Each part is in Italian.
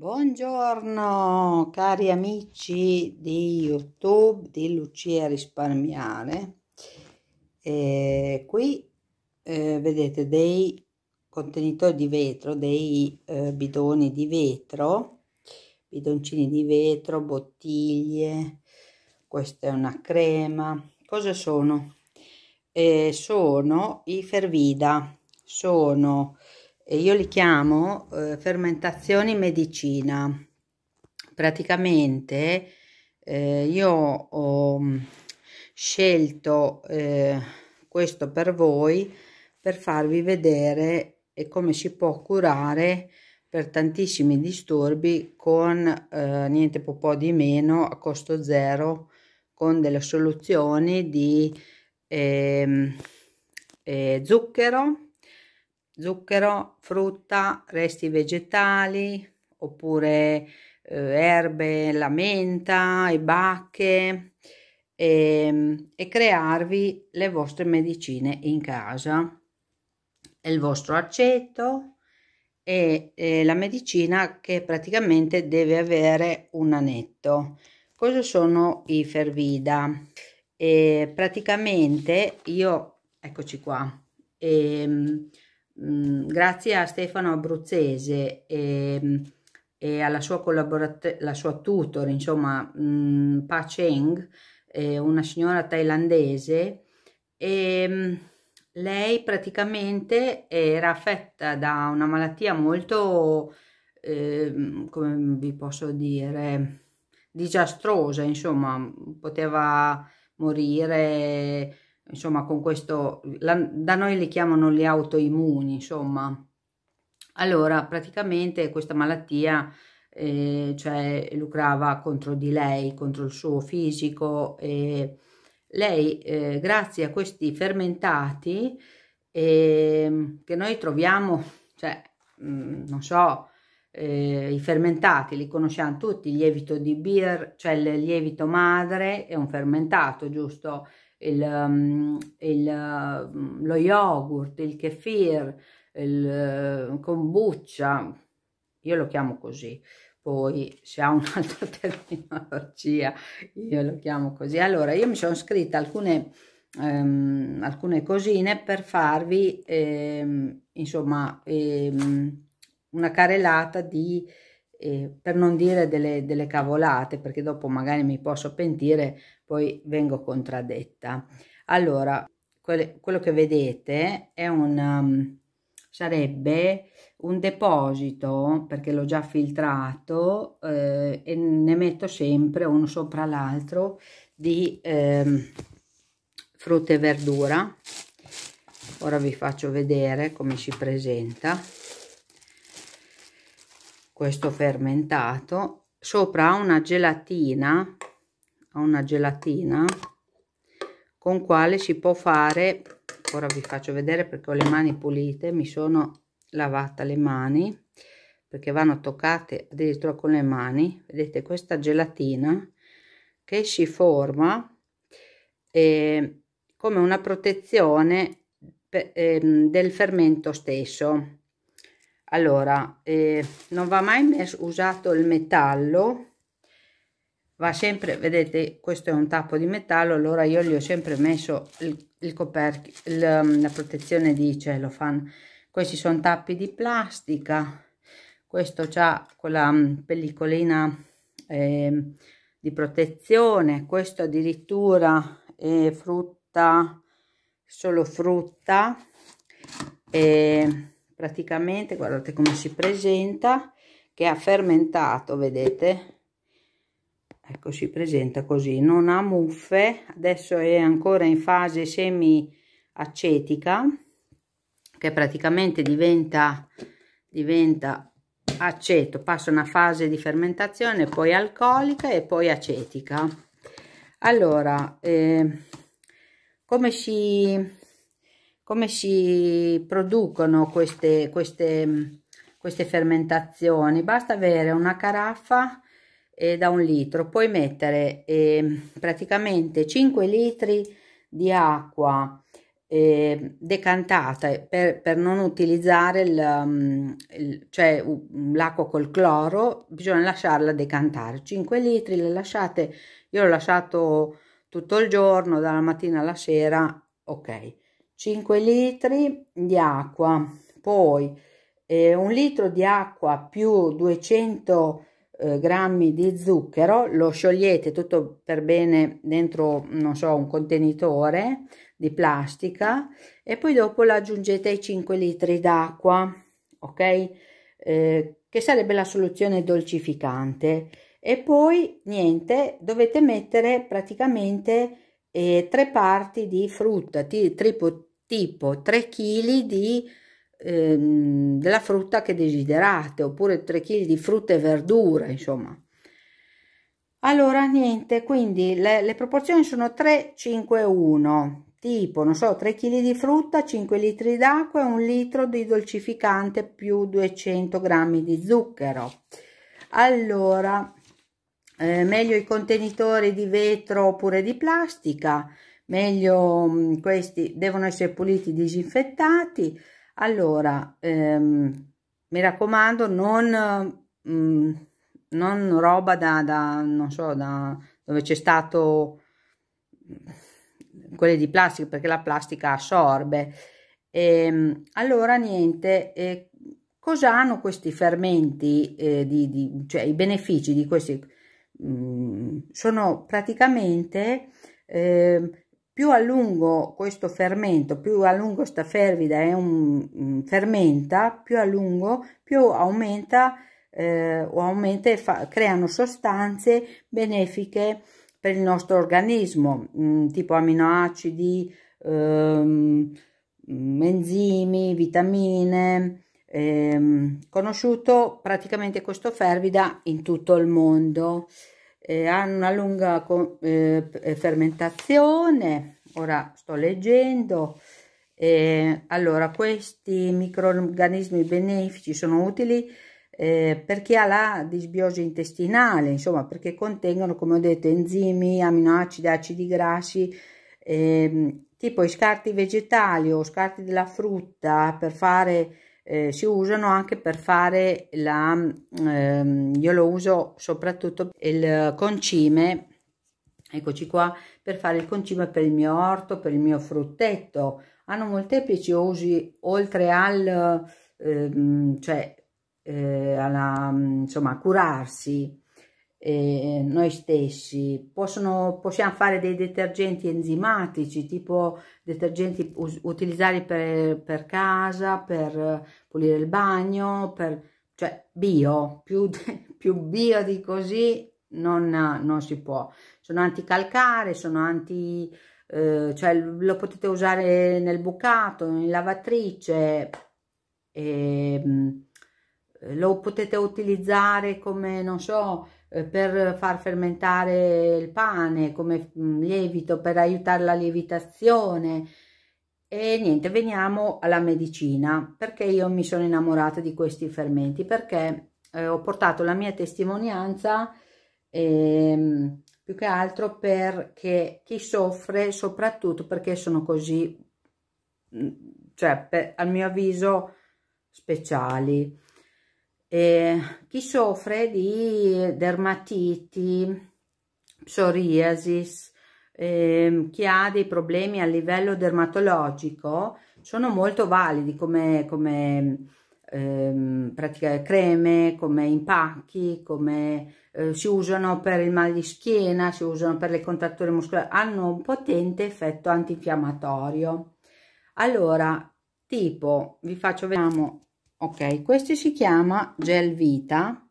Buongiorno cari amici di YouTube di Lucia Risparmiare. Eh, qui eh, vedete dei contenitori di vetro, dei eh, bidoni di vetro, bidoncini di vetro, bottiglie, questa è una crema. Cosa sono? Eh, sono i fervida, sono e io li chiamo eh, fermentazioni medicina. Praticamente eh, io ho mm, scelto eh, questo per voi per farvi vedere come si può curare per tantissimi disturbi con eh, niente po, po' di meno a costo zero con delle soluzioni di eh, eh, zucchero zucchero, frutta, resti vegetali oppure eh, erbe, la menta, e bacche e, ehm, e crearvi le vostre medicine in casa. Il vostro aceto e, e la medicina che praticamente deve avere un anetto. Cosa sono i fervida? E eh, praticamente io, eccoci qua, e, ehm, Mm, grazie a Stefano Abruzzese e, e alla sua collaboratrice, la sua tutor, insomma, mh, mm, Pa Cheng, eh, una signora thailandese, e mm, lei praticamente era affetta da una malattia molto, eh, come vi posso dire, disastrosa, insomma, poteva morire insomma con questo, la, da noi li chiamano gli autoimmuni, insomma. Allora, praticamente questa malattia eh, cioè, lucrava contro di lei, contro il suo fisico e lei, eh, grazie a questi fermentati eh, che noi troviamo, cioè, mh, mm, non so, eh, i fermentati li conosciamo tutti, il lievito di beer, cioè il lievito madre è un fermentato, giusto? il, um, il, um, lo yogurt, il kefir, il uh, kombucha, io lo chiamo così, poi se ha un'altra terminologia io lo chiamo così. Allora io mi sono scritta alcune, ehm, alcune cosine per farvi ehm, insomma ehm, una carrellata di eh, per non dire delle, delle, cavolate, perché dopo magari mi posso pentire, poi vengo contraddetta. Allora, quelle, quello che vedete è un, um, sarebbe un deposito, perché l'ho già filtrato, eh, e ne metto sempre uno sopra l'altro di eh, frutta e verdura. Ora vi faccio vedere come si presenta questo fermentato sopra una gelatina una gelatina con quale si può fare ora vi faccio vedere perché ho le mani pulite mi sono lavata le mani perché vanno toccate addirittura con le mani vedete questa gelatina che si forma eh, come una protezione per, eh, del fermento stesso allora eh, non va mai usato il metallo va sempre vedete questo è un tappo di metallo allora io gli ho sempre messo il, il coperchio mm, la protezione di cellophane questi sono tappi di plastica questo ha quella mm, pellicolina eh, di protezione questo addirittura è frutta solo frutta e praticamente guardate come si presenta che ha fermentato vedete ecco si presenta così non ha muffe adesso è ancora in fase semi acetica che praticamente diventa diventa aceto passa una fase di fermentazione poi alcolica e poi acetica allora eh, come si come si producono queste, queste, queste fermentazioni basta avere una caraffa eh, da un litro puoi mettere eh, praticamente 5 litri di acqua eh, decantata per, per, non utilizzare il, mm, il, cioè, l'acqua col cloro bisogna lasciarla decantare 5 litri le lasciate io l'ho lasciato tutto il giorno dalla mattina alla sera ok 5 litri di acqua, poi eh, un litro di acqua più 200 eh, grammi di zucchero, lo sciogliete tutto per bene dentro, non so, un contenitore di plastica e poi dopo lo aggiungete ai 5 litri d'acqua, ok? Eh, che sarebbe la soluzione dolcificante. E poi, niente, dovete mettere praticamente eh, tre parti di frutta, tipo tipo 3 kg di, ehm, della frutta che desiderate oppure 3 kg di frutta e verdura insomma allora niente quindi le, le proporzioni sono 3 5 1 tipo non so 3 kg di frutta 5 litri d'acqua e un litro di dolcificante più 200 grammi di zucchero allora eh, meglio i contenitori di vetro oppure di plastica meglio mm, questi devono essere puliti disinfettati allora ehm, mi raccomando non, mh, mm, non roba da, da, non so da dove c'è stato mm, quelle di plastica perché la plastica assorbe e, ehm, allora niente eh, cosa hanno questi fermenti eh, di, di, cioè i benefici di questi mh, sono praticamente eh, più a lungo questo fermento, più a lungo sta fervida è un, un mm, fermenta, più a lungo, più aumenta eh, o aumenta e fa, creano sostanze benefiche per il nostro organismo, mh, mm, tipo aminoacidi, ehm, mm, enzimi, vitamine, ehm, conosciuto praticamente questo fervida in tutto il mondo eh, hanno una lunga eh, eh, fermentazione, ora sto leggendo, eh, allora questi microorganismi benefici sono utili eh, per chi ha la disbiosi intestinale, insomma perché contengono, come ho detto, enzimi, aminoacidi, acidi grassi, ehm, tipo i scarti vegetali o scarti della frutta per fare eh, si usano anche per fare la ehm, io lo uso soprattutto il concime eccoci qua per fare il concime per il mio orto per il mio fruttetto hanno molteplici usi oltre al ehm, cioè eh, alla, insomma a curarsi eh, noi stessi. Possono, possiamo fare dei detergenti enzimatici, tipo detergenti utilizzati per, per casa, per pulire il bagno, per, cioè bio, più, più bio di così non, non, si può. Sono anticalcare, sono anti... Eh, cioè lo potete usare nel bucato, in lavatrice, e, ehm, lo potete utilizzare come, non so, eh, per far fermentare il pane come mm, lievito per aiutare la lievitazione e niente veniamo alla medicina perché io mi sono innamorata di questi fermenti perché eh, ho portato la mia testimonianza ehm, più che altro perché chi soffre soprattutto perché sono così mm, cioè per, al mio avviso speciali eh, chi soffre di dermatiti, psoriasis, eh, chi ha dei problemi a livello dermatologico, sono molto validi come, come ehm, pratica, creme, come impacchi, come eh, si usano per il mal di schiena, si usano per le contratture muscolari, hanno un potente effetto antinfiammatorio. Allora, tipo, vi faccio vedere ok questo si chiama gel vita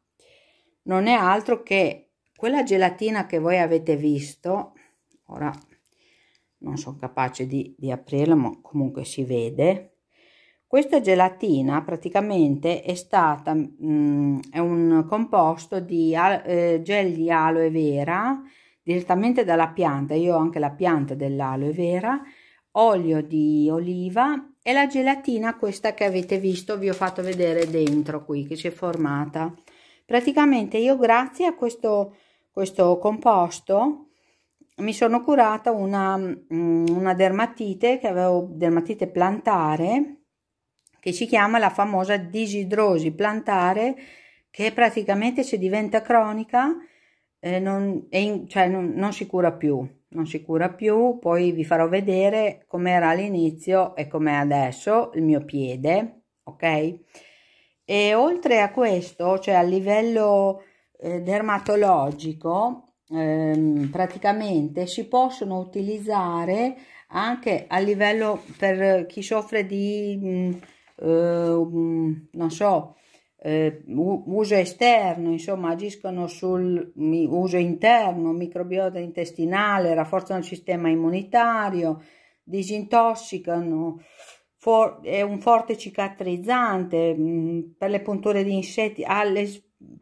non è altro che quella gelatina che voi avete visto ora non sono capace di, di aprirla ma comunque si vede questa gelatina praticamente è stata mm, è un composto di eh, gel di aloe vera direttamente dalla pianta io ho anche la pianta dell'aloe vera olio di oliva è la gelatina questa che avete visto vi ho fatto vedere dentro qui che si è formata praticamente io grazie a questo, questo composto mi sono curata una, mm, una dermatite che avevo dermatite plantare che si chiama la famosa disidrosi plantare che praticamente se diventa cronica eh, non, in, cioè non, non si cura più non si cura più, poi vi farò vedere com'era all'inizio e com'è adesso il mio piede, ok? E oltre a questo, cioè a livello eh, dermatologico, ehm, praticamente si possono utilizzare anche a livello per chi soffre di, mh, mm, eh, mh, mm, non so, eh, uso esterno, insomma agiscono sul uso interno, microbiota intestinale, rafforzano il sistema immunitario, disintossicano, for, è un forte cicatrizzante mh, mm, per le punture di insetti, alle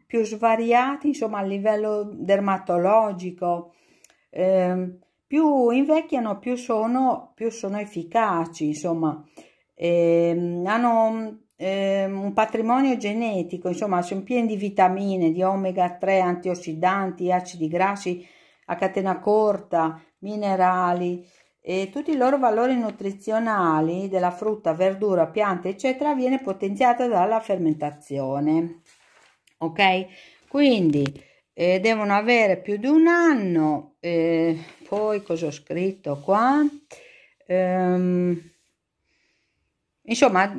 più svariati, insomma a livello dermatologico. Eh, più invecchiano, più sono, più sono efficaci, insomma, eh, hanno mm, ehm, un patrimonio genetico, insomma, sono pieni di vitamine, di omega 3, antiossidanti, acidi grassi a catena corta, minerali e tutti i loro valori nutrizionali della frutta, verdura, piante, eccetera, viene potenziata dalla fermentazione. Ok? Quindi eh, devono avere più di un anno, eh, poi cosa ho scritto qua? Ehm, insomma,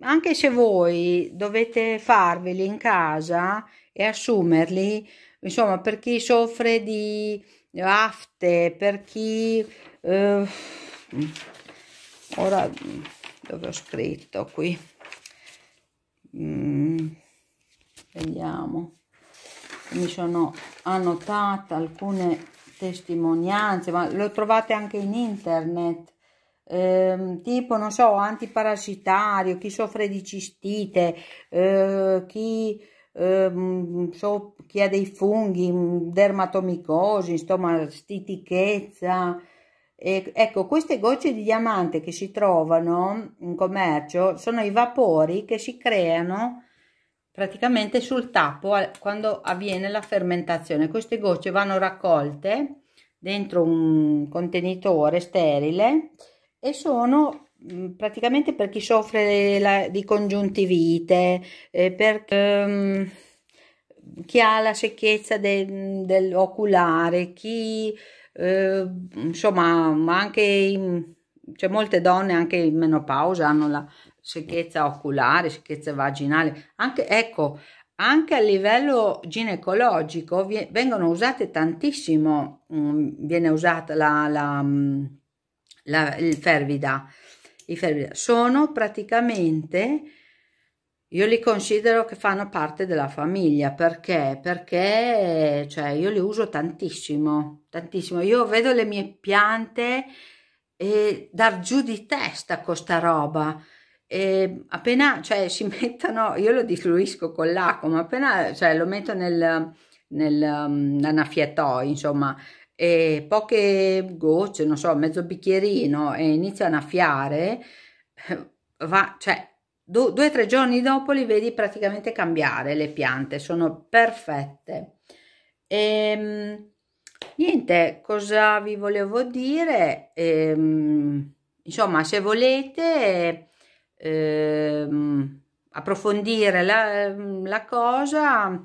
anche se voi dovete farveli in casa e assumerli, insomma, per chi soffre di afte, per chi... Eh, ora dove ho scritto qui? Mm, vediamo. Mi sono annotata alcune testimonianze, ma le trovate anche in internet ehm, tipo, non so, antiparassitario chi soffre di cistite, eh, chi, ehm, so, chi, ha dei funghi, mm, dermatomicosi, insomma, stitichezza. E, ecco, queste gocce di diamante che si trovano in commercio sono i vapori che si creano praticamente sul tappo quando avviene la fermentazione. Queste gocce vanno raccolte dentro un contenitore sterile e sono mm, praticamente per chi soffre la, di congiuntivite, eh, per um, chi ha la secchezza de, dell'oculare, chi eh, insomma, ma anche in, cioè molte donne anche in menopausa hanno la secchezza oculare, secchezza vaginale, anche ecco, anche a livello ginecologico vengono usate tantissimo, mm, viene usata la, la mm, la, il fervida. I fervida sono praticamente, io li considero che fanno parte della famiglia, perché? Perché cioè, io li uso tantissimo, tantissimo. Io vedo le mie piante e dar giù di testa questa roba. E appena cioè, si mettono, io lo diluisco con l'acqua, ma appena cioè, lo metto nel, nell'annaffiatoio, mm, um, insomma, e poche gocce, non so, mezzo bicchierino e iniziano a fiare, eh, va, cioè do, due o tre giorni dopo li vedi praticamente cambiare le piante, sono perfette. E, ehm, niente, cosa vi volevo dire? E, ehm, insomma, se volete eh, approfondire la, la cosa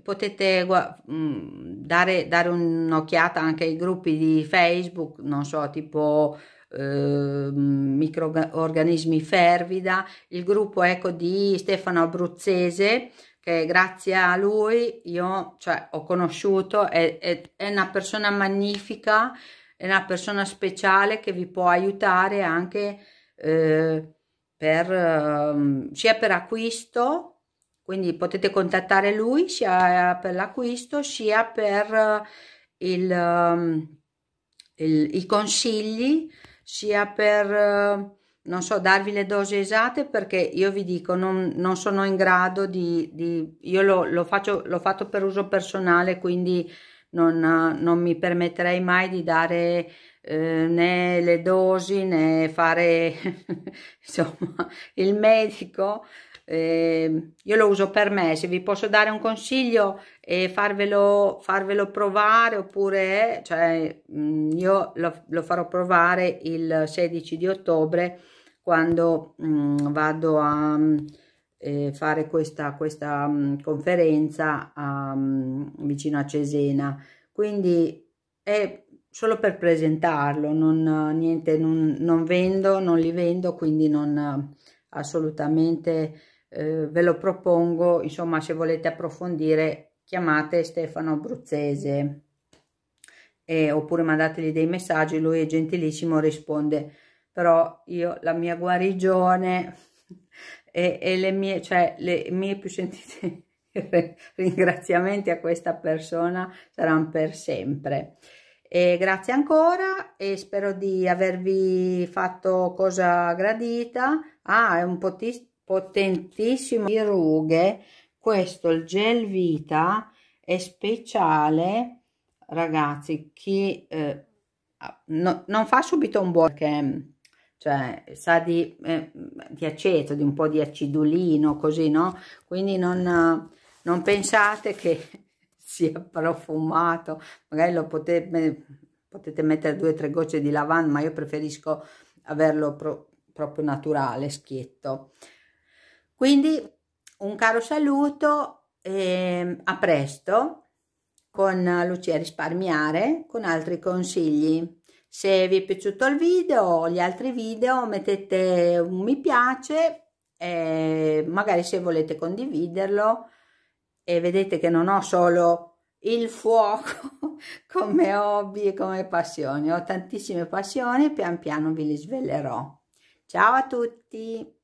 potete mm, dare, dare un'occhiata anche ai gruppi di Facebook, non so, tipo eh, microorganismi fervida, il gruppo ecco di Stefano Abruzzese che grazie a lui io cioè, ho conosciuto, è, è, è una persona magnifica, è una persona speciale che vi può aiutare anche eh, per, eh, sia per acquisto quindi potete contattare lui sia per l'acquisto sia per eh, il, ehm, il, i consigli sia per eh, non so darvi le dosi esatte perché io vi dico non, non sono in grado di, di io lo, lo faccio l'ho fatto per uso personale quindi non, non, mi permetterei mai di dare eh, né le dosi né fare insomma il medico eh, io lo uso per me, se vi posso dare un consiglio e farvelo, farvelo provare oppure cioè, mh, mm, io lo, lo, farò provare il 16 di ottobre quando mh, mm, vado a mm, eh, fare questa, questa mh, conferenza a, vicino a Cesena quindi è solo per presentarlo non, niente, non, non vendo, non li vendo quindi non assolutamente eh, ve lo propongo, insomma se volete approfondire chiamate Stefano Bruzzese eh, oppure mandategli dei messaggi, lui è gentilissimo, risponde, però io la mia guarigione e, e le mie, cioè le mie più sentite ringraziamenti a questa persona saranno per sempre. E grazie ancora e spero di avervi fatto cosa gradita. Ah, è un potista potentissimo di rughe questo il gel vita è speciale ragazzi chi eh, no, non fa subito un buon che cioè sa di, eh, di, aceto di un po di acidulino così no quindi non, non pensate che sia profumato magari lo potete potete mettere due o tre gocce di lavanda ma io preferisco averlo pro, proprio naturale schietto quindi un caro saluto e ehm, a presto con Lucia Risparmiare con altri consigli. Se vi è piaciuto il video o gli altri video mettete un mi piace, e magari se volete condividerlo e vedete che non ho solo il fuoco come hobby e come passione, ho tantissime passioni pian piano vi le svelerò. Ciao a tutti!